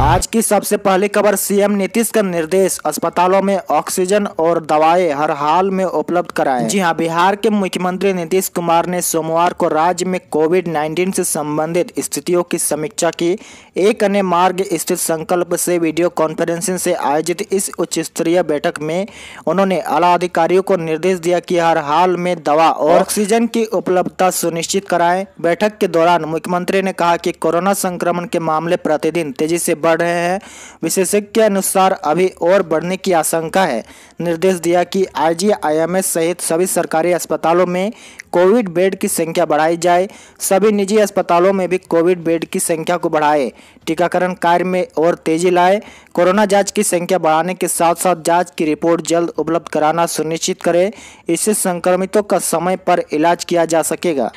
आज की सबसे पहली खबर सीएम नीतीश का निर्देश अस्पतालों में ऑक्सीजन और दवाएं हर हाल में उपलब्ध कराएं। जी हां बिहार के मुख्यमंत्री नीतीश कुमार ने सोमवार को राज्य में कोविड 19 से संबंधित स्थितियों की समीक्षा की एक अन्य मार्ग स्थित संकल्प से वीडियो कॉन्फ्रेंसिंग से आयोजित इस उच्च स्तरीय बैठक में उन्होंने आला अधिकारियों को निर्देश दिया की हर हाल में दवा और ऑक्सीजन की उपलब्धता सुनिश्चित कराए बैठक के दौरान मुख्यमंत्री ने कहा की कोरोना संक्रमण के मामले प्रतिदिन तेजी ऐसी बढ़ रहे हैं विशेषज्ञ के अनुसार अभी और बढ़ने की आशंका है निर्देश दिया कि आईजीआईएमएस सहित सभी सरकारी अस्पतालों में कोविड बेड की संख्या बढ़ाई जाए सभी निजी अस्पतालों में भी कोविड बेड की संख्या को बढ़ाए टीकाकरण कार्य में और तेजी लाए कोरोना जांच की संख्या बढ़ाने के साथ साथ जांच की रिपोर्ट जल्द उपलब्ध कराना सुनिश्चित करें इससे संक्रमितों का समय पर इलाज किया जा सकेगा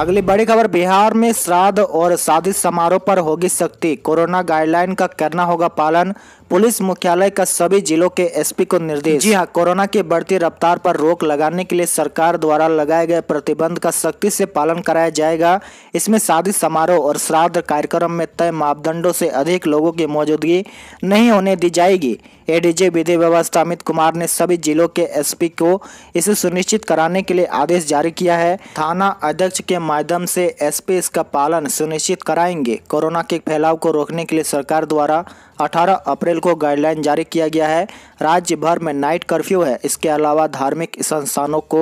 अगली बड़ी खबर बिहार में श्राद्ध और शादी समारोह पर होगी सख्ती कोरोना गाइडलाइन का करना होगा पालन पुलिस मुख्यालय का सभी जिलों के एसपी को निर्देश जी हाँ कोरोना की बढ़ती रफ्तार पर रोक लगाने के लिए सरकार द्वारा लगाए गए प्रतिबंध का सख्ती से पालन कराया जाएगा इसमें शादी समारोह और श्राद्ध कार्यक्रम में तय मापदंडों से अधिक लोगों की मौजूदगी नहीं होने दी जाएगी एडीजे विधि व्यवस्था अमित कुमार ने सभी जिलों के एसपी को इसे सुनिश्चित कराने के लिए आदेश जारी किया है थाना अध्यक्ष के माध्यम से एसपी इसका पालन सुनिश्चित कराएंगे कोरोना के फैलाव को रोकने के लिए सरकार द्वारा 18 अप्रैल को गाइडलाइन जारी किया गया है राज्य भर में नाइट कर्फ्यू है इसके अलावा धार्मिक संस्थानों को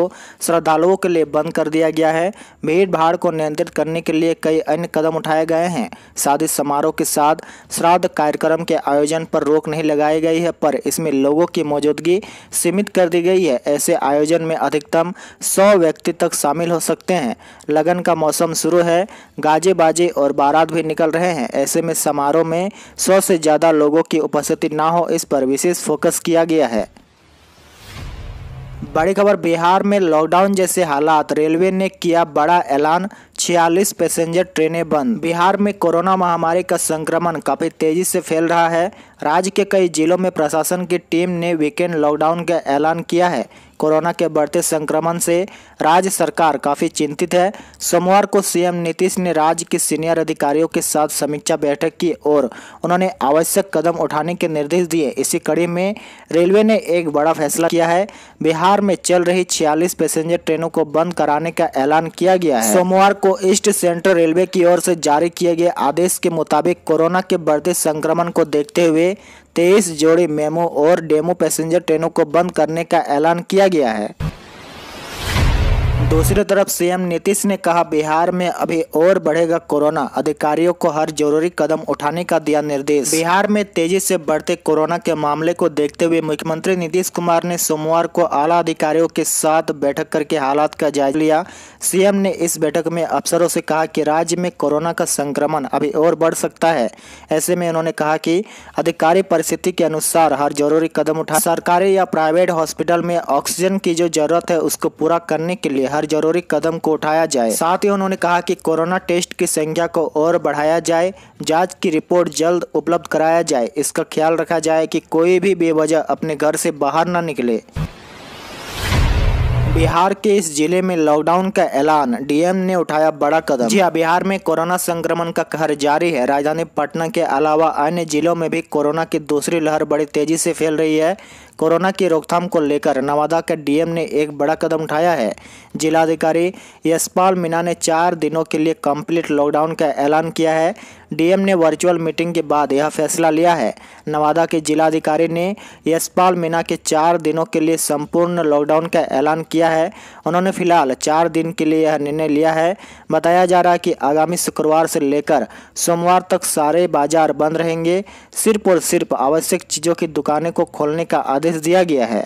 श्रद्धालुओं के लिए बंद कर दिया गया है भीड़ भाड़ को नियंत्रित करने के लिए कई अन्य कदम उठाए गए हैं शादी समारोह के साथ श्राद्ध कार्यक्रम के आयोजन पर रोक नहीं लगाई गई है पर इसमें लोगों की मौजूदगी सीमित कर दी गई है ऐसे आयोजन में अधिकतम सौ व्यक्ति तक शामिल हो सकते हैं लगन का मौसम शुरू है गाजे बाजे और बारात भी निकल रहे हैं ऐसे में समारोह में सौ से ज़्यादा लोगों की उपस्थिति ना हो इस पर विशेष फोकस किया किया गया है बड़ी खबर बिहार में लॉकडाउन जैसे हालात रेलवे ने किया बड़ा ऐलान 46 पैसेंजर ट्रेनें बंद बिहार में कोरोना महामारी का संक्रमण काफ़ी तेजी से फैल रहा है राज्य के कई जिलों में प्रशासन की टीम ने वीकेंड लॉकडाउन का ऐलान किया है कोरोना के बढ़ते संक्रमण से राज्य सरकार काफ़ी चिंतित है सोमवार को सीएम नीतीश ने राज्य के सीनियर अधिकारियों के साथ समीक्षा बैठक की और उन्होंने आवश्यक कदम उठाने के निर्देश दिए इसी कड़ी में रेलवे ने एक बड़ा फैसला किया है बिहार में चल रही छियालीस पैसेंजर ट्रेनों को बंद कराने का ऐलान किया गया है सोमवार को ईस्ट सेंट्रल रेलवे की ओर से जारी किए गए आदेश के मुताबिक कोरोना के बढ़ते संक्रमण को देखते हुए तेईस जोड़ी मेमो और डेमो पैसेंजर ट्रेनों को बंद करने का ऐलान किया गया है दूसरी तरफ सीएम नीतीश ने कहा बिहार में अभी और बढ़ेगा कोरोना अधिकारियों को हर जरूरी कदम उठाने का दिया निर्देश बिहार में तेजी से बढ़ते कोरोना के मामले को देखते हुए मुख्यमंत्री नीतीश कुमार ने सोमवार को आला अधिकारियों के साथ बैठक करके हालात का जायजा लिया सीएम ने इस बैठक में अफसरों से कहा की राज्य में कोरोना का संक्रमण अभी और बढ़ सकता है ऐसे में उन्होंने कहा की अधिकारी परिस्थिति के अनुसार हर जरूरी कदम उठा सरकारी या प्राइवेट हॉस्पिटल में ऑक्सीजन की जो जरूरत है उसको पूरा करने के लिए हर हर जरूरी कदम को उठाया जाए साथ ही उन्होंने कहा कि कोरोना टेस्ट की संख्या को और बढ़ाया जाए जांच की रिपोर्ट जल्द उपलब्ध कराया जाए इसका ख्याल रखा जाए कि कोई भी बेवजह अपने घर से बाहर न निकले बिहार के इस जिले में लॉकडाउन का ऐलान डीएम ने उठाया बड़ा कदम जी हाँ बिहार में कोरोना संक्रमण का कहर जारी है राजधानी पटना के अलावा अन्य जिलों में भी कोरोना की दूसरी लहर बड़ी तेजी से फैल रही है कोरोना की रोकथाम को लेकर नवादा के डीएम ने एक बड़ा कदम उठाया है जिलाधिकारी यशपाल मीना ने चार दिनों के लिए कंप्लीट लॉकडाउन का ऐलान किया है डीएम ने वर्चुअल मीटिंग के बाद यह फैसला लिया है नवादा के जिलाधिकारी ने यशपाल मीना के चार दिनों के लिए संपूर्ण लॉकडाउन का ऐलान किया है उन्होंने फिलहाल चार दिन के लिए यह निर्णय लिया है बताया जा रहा है कि आगामी शुक्रवार से लेकर सोमवार तक सारे बाजार बंद रहेंगे सिर्फ और सिर्फ आवश्यक चीज़ों की दुकानें को खोलने का आदेश आदेश दिया गया है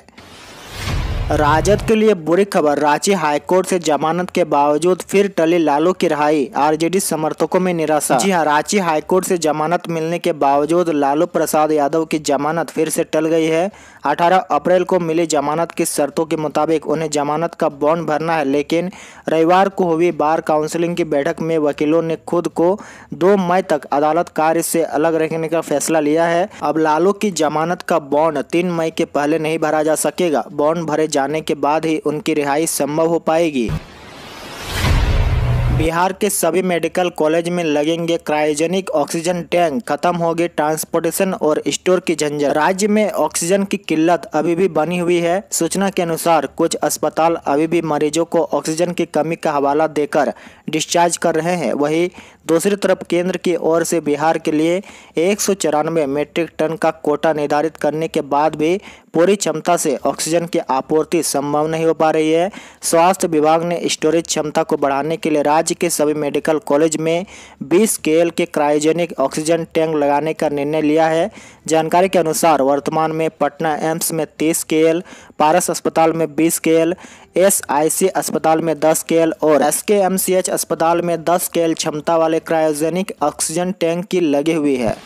राजद के लिए बुरी खबर रांची हाईकोर्ट से जमानत के बावजूद फिर टली लालू की रहाई आरजेडी समर्थकों में निराशा जी हाँ रांची हाईकोर्ट से जमानत मिलने के बावजूद लालू प्रसाद यादव की जमानत फिर से टल गई है 18 अप्रैल को मिली जमानत की शर्तों के मुताबिक उन्हें जमानत का बॉन्ड भरना है लेकिन रविवार को हुई बार काउंसिलिंग की बैठक में वकीलों ने खुद को दो मई तक अदालत कार्य से अलग रखने का फैसला लिया है अब लालू की जमानत का बॉन्ड तीन मई के पहले नहीं भरा जा सकेगा बॉन्ड भरे जाने के बाद ही उनकी रिहाई संभव हो पाएगी बिहार के सभी मेडिकल कॉलेज में लगेंगे क्रायोजेनिक ऑक्सीजन टैंक खत्म होगी ट्रांसपोर्टेशन और स्टोर की झंझट राज्य में ऑक्सीजन की किल्लत अभी भी बनी हुई है सूचना के अनुसार कुछ अस्पताल अभी भी मरीजों को ऑक्सीजन की कमी का हवाला देकर डिस्चार्ज कर रहे हैं वहीं दूसरी तरफ केंद्र की ओर से बिहार के लिए एक मीट्रिक टन का कोटा निर्धारित करने के बाद भी पूरी क्षमता से ऑक्सीजन की आपूर्ति संभव नहीं हो पा रही है स्वास्थ्य विभाग ने स्टोरेज क्षमता को बढ़ाने के लिए राज्य के सभी मेडिकल कॉलेज में 20 के के क्रायोजेनिक ऑक्सीजन टैंक लगाने का निर्णय लिया है जानकारी के अनुसार वर्तमान में पटना एम्स में 30 के पारस अस्पताल में 20 के एस आई सी अस्पताल में 10 केएल और एस के एम सी एच अस्पताल में 10 केएल क्षमता वाले क्रायोजेनिक ऑक्सीजन टैंक की लगी हुई है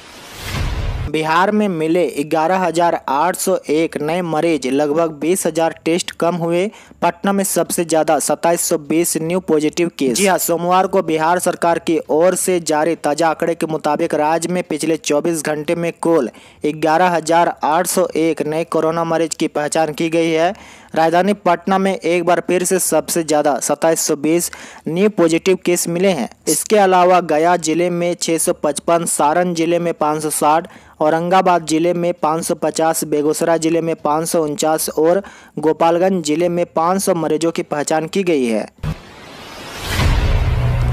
बिहार में मिले 11,801 नए मरीज लगभग 20,000 टेस्ट कम हुए पटना में सबसे ज्यादा 2720 न्यू पॉजिटिव केस जी हाँ सोमवार को बिहार सरकार की ओर से जारी ताजा आंकड़े के मुताबिक राज्य में पिछले 24 घंटे में कुल 11,801 नए कोरोना मरीज की पहचान की गई है राजधानी पटना में एक बार फिर से सबसे ज़्यादा सत्ताईस न्यू पॉजिटिव केस मिले हैं इसके अलावा गया जिले में 655, सारण जिले में 560, औरंगाबाद जिले में 550, बेगूसराय जिले में पाँच और गोपालगंज जिले में पाँच मरीजों की पहचान की गई है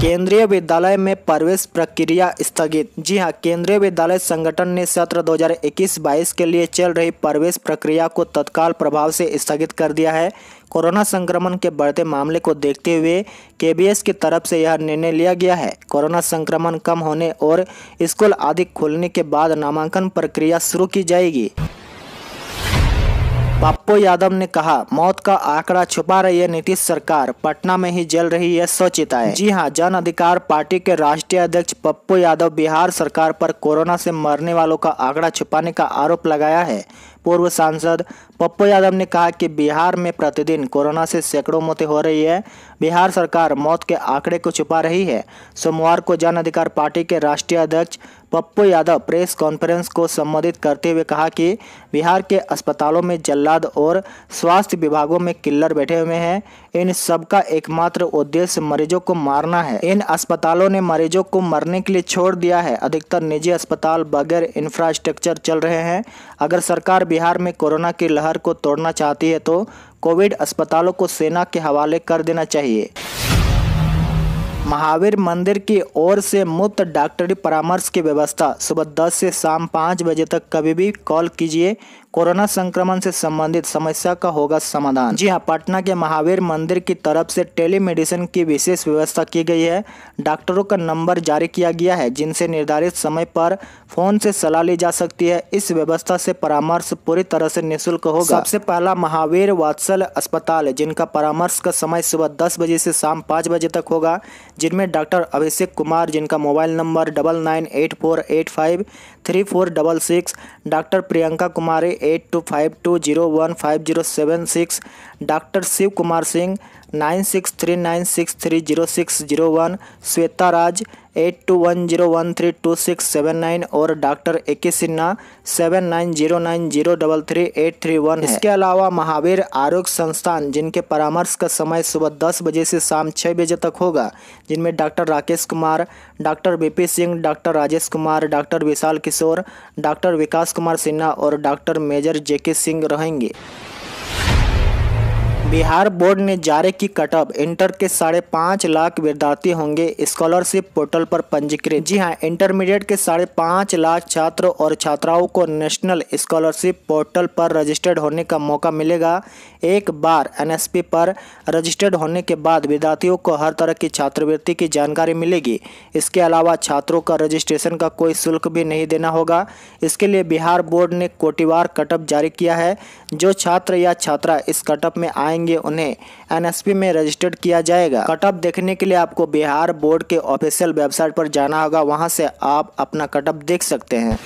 केंद्रीय विद्यालय में प्रवेश प्रक्रिया स्थगित जी हां केंद्रीय विद्यालय संगठन ने सत्र 2021-22 के लिए चल रही प्रवेश प्रक्रिया को तत्काल प्रभाव से स्थगित कर दिया है कोरोना संक्रमण के बढ़ते मामले को देखते हुए केबीएस की तरफ से यह निर्णय लिया गया है कोरोना संक्रमण कम होने और स्कूल आदि खुलने के बाद नामांकन प्रक्रिया शुरू की जाएगी पप्पू यादव ने कहा मौत का आंकड़ा छुपा रही है नीतीश सरकार पटना में ही जल रही है शौचिताएं जी हां जन अधिकार पार्टी के राष्ट्रीय अध्यक्ष पप्पू यादव बिहार सरकार पर कोरोना से मरने वालों का आंकड़ा छुपाने का आरोप लगाया है पूर्व सांसद पप्पू यादव ने कहा कि बिहार में प्रतिदिन कोरोना से सैकड़ों मौतें हो रही है बिहार सरकार मौत के आंकड़े को छुपा रही है सोमवार को जन अधिकार पार्टी के राष्ट्रीय अध्यक्ष पप्पू यादव प्रेस कॉन्फ्रेंस को संबोधित करते हुए कहा कि बिहार के अस्पतालों में जल्लाद और स्वास्थ्य विभागों में किल्लर बैठे हुए हैं इन सबका एकमात्र उद्देश्य मरीजों को मारना है इन अस्पतालों ने मरीजों को मरने के लिए छोड़ दिया है अधिकतर निजी अस्पताल बगैर इंफ्रास्ट्रक्चर चल रहे हैं अगर सरकार बिहार में कोरोना की लहर को तोड़ना चाहती है तो कोविड अस्पतालों को सेना के हवाले कर देना चाहिए महावीर मंदिर की ओर से मुफ्त डॉक्टरी परामर्श की व्यवस्था सुबह 10 से शाम 5 बजे तक कभी भी कॉल कीजिए कोरोना संक्रमण से संबंधित समस्या का होगा समाधान जी हाँ पटना के महावीर मंदिर की तरफ से टेलीमेडिसिन की विशेष व्यवस्था की गई है डॉक्टरों का नंबर जारी किया गया है जिनसे निर्धारित समय पर फोन से सलाह ली जा सकती है इस व्यवस्था से परामर्श पूरी तरह से निःशुल्क होगा सबसे पहला महावीर वात्सल अस्पताल जिनका परामर्श का समय सुबह दस बजे से शाम पाँच बजे तक होगा जिनमें डॉक्टर अभिषेक कुमार जिनका mobile number double nine eight four eight five three four double six doctor Priyanka Kumari eight two five two zero one five zero seven six doctor Shiv Kumar Singh nine six three nine six three zero six zero one Shweta Raj eight two one zero one three two six seven nine और doctor A K Sinha seven nine zero nine zero double three eight three one इसके अलावा महावीर आरोग्य संस्थान जिनके परामर्श का समय सुबह दस बजे से शाम छः बजे तक होगा जिनमें doctor Rakesh Kumar doctor B Singh doctor Rajesh Kumar doctor Vishal Kishore doctor Vikas Kumar Sinha और डॉक्टर मेजर जे के सिंह रहेंगे बिहार बोर्ड ने जारी की कटअप इंटर के साढ़े पाँच लाख विद्यार्थी होंगे स्कॉलरशिप पोर्टल पर पंजीकृत जी हां इंटरमीडिएट के साढ़े पाँच लाख छात्र और छात्राओं को नेशनल स्कॉलरशिप पोर्टल पर रजिस्टर्ड होने का मौका मिलेगा एक बार एनएसपी पर रजिस्टर्ड होने के बाद विद्यार्थियों को हर तरह की छात्रवृत्ति की जानकारी मिलेगी इसके अलावा छात्रों का रजिस्ट्रेशन का कोई शुल्क भी नहीं देना होगा इसके लिए बिहार बोर्ड ने कोटिवार कटअप जारी किया है जो छात्र या छात्रा इस कटअप में आए जाएंगे उन्हें एनएसपी में रजिस्टर्ड किया जाएगा कट ऑफ देखने के लिए आपको बिहार बोर्ड के ऑफिशियल वेबसाइट पर जाना होगा वहां से आप अपना कट ऑफ देख सकते हैं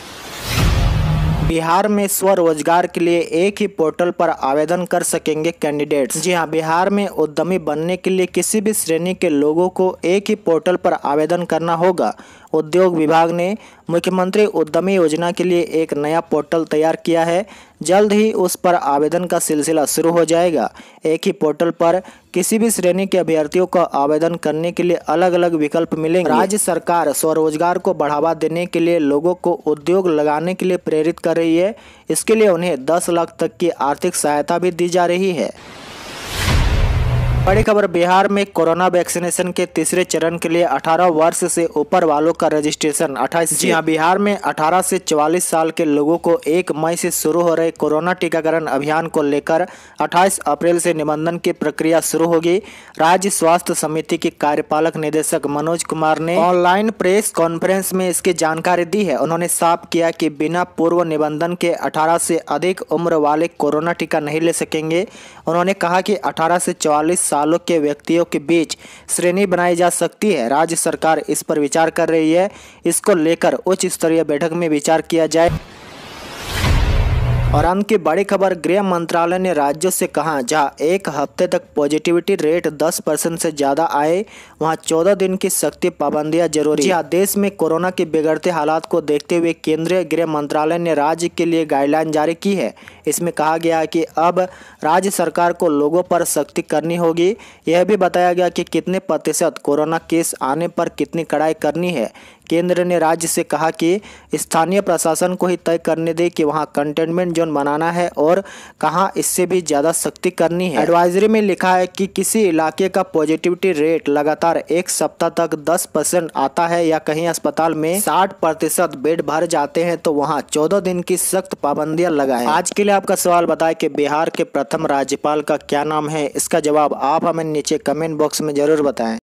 बिहार में स्वरोजगार के लिए एक ही पोर्टल पर आवेदन कर सकेंगे कैंडिडेट्स जी हां बिहार में उद्यमी बनने के लिए किसी भी श्रेणी के लोगों को एक ही पोर्टल पर आवेदन करना होगा उद्योग विभाग ने मुख्यमंत्री उद्यमी योजना के लिए एक नया पोर्टल तैयार किया है जल्द ही उस पर आवेदन का सिलसिला शुरू हो जाएगा एक ही पोर्टल पर किसी भी श्रेणी के अभ्यर्थियों को आवेदन करने के लिए अलग अलग विकल्प मिलेंगे राज्य सरकार स्वरोजगार को बढ़ावा देने के लिए लोगों को उद्योग लगाने के लिए प्रेरित कर रही है इसके लिए उन्हें दस लाख तक की आर्थिक सहायता भी दी जा रही है बड़ी खबर बिहार में कोरोना वैक्सीनेशन के तीसरे चरण के लिए 18 वर्ष से ऊपर वालों का रजिस्ट्रेशन 28 जी हाँ बिहार में 18 से 44 साल के लोगों को 1 मई से शुरू हो रहे कोरोना टीकाकरण अभियान को लेकर 28 अप्रैल से निबंधन की प्रक्रिया शुरू होगी राज्य स्वास्थ्य समिति के कार्यपालक निदेशक मनोज कुमार ने ऑनलाइन प्रेस कॉन्फ्रेंस में इसकी जानकारी दी है उन्होंने साफ किया कि बिना पूर्व निबंधन के अठारह से अधिक उम्र वाले कोरोना टीका नहीं ले सकेंगे उन्होंने कहा की अठारह से चौवालीस सालों के व्यक्तियों के बीच श्रेणी बनाई जा सकती है राज्य सरकार इस पर विचार कर रही है इसको लेकर उच्च स्तरीय बैठक में विचार किया जाए और अंत की बड़ी खबर गृह मंत्रालय ने राज्यों से कहा जहां एक हफ्ते तक पॉजिटिविटी रेट 10 परसेंट से ज़्यादा आए वहां 14 दिन की सख्त पाबंदियां जरूरी जहां देश में कोरोना के बिगड़ते हालात को देखते हुए केंद्रीय गृह मंत्रालय ने राज्य के लिए गाइडलाइन जारी की है इसमें कहा गया कि अब राज्य सरकार को लोगों पर सख्ती करनी होगी यह भी बताया गया कि कितने प्रतिशत कोरोना केस आने पर कितनी कड़ाई करनी है केंद्र ने राज्य से कहा कि स्थानीय प्रशासन को ही तय करने दे कि वहां कंटेनमेंट जोन बनाना है और कहां इससे भी ज़्यादा सख्ती करनी है एडवाइजरी में लिखा है कि किसी इलाके का पॉजिटिविटी रेट लगातार एक सप्ताह तक 10 परसेंट आता है या कहीं अस्पताल में 60 प्रतिशत बेड भर जाते हैं तो वहाँ चौदह दिन की सख्त पाबंदियां लगाए आज के लिए आपका सवाल बताए कि बिहार के प्रथम राज्यपाल का क्या नाम है इसका जवाब आप हमें नीचे कमेंट बॉक्स में जरूर बताएं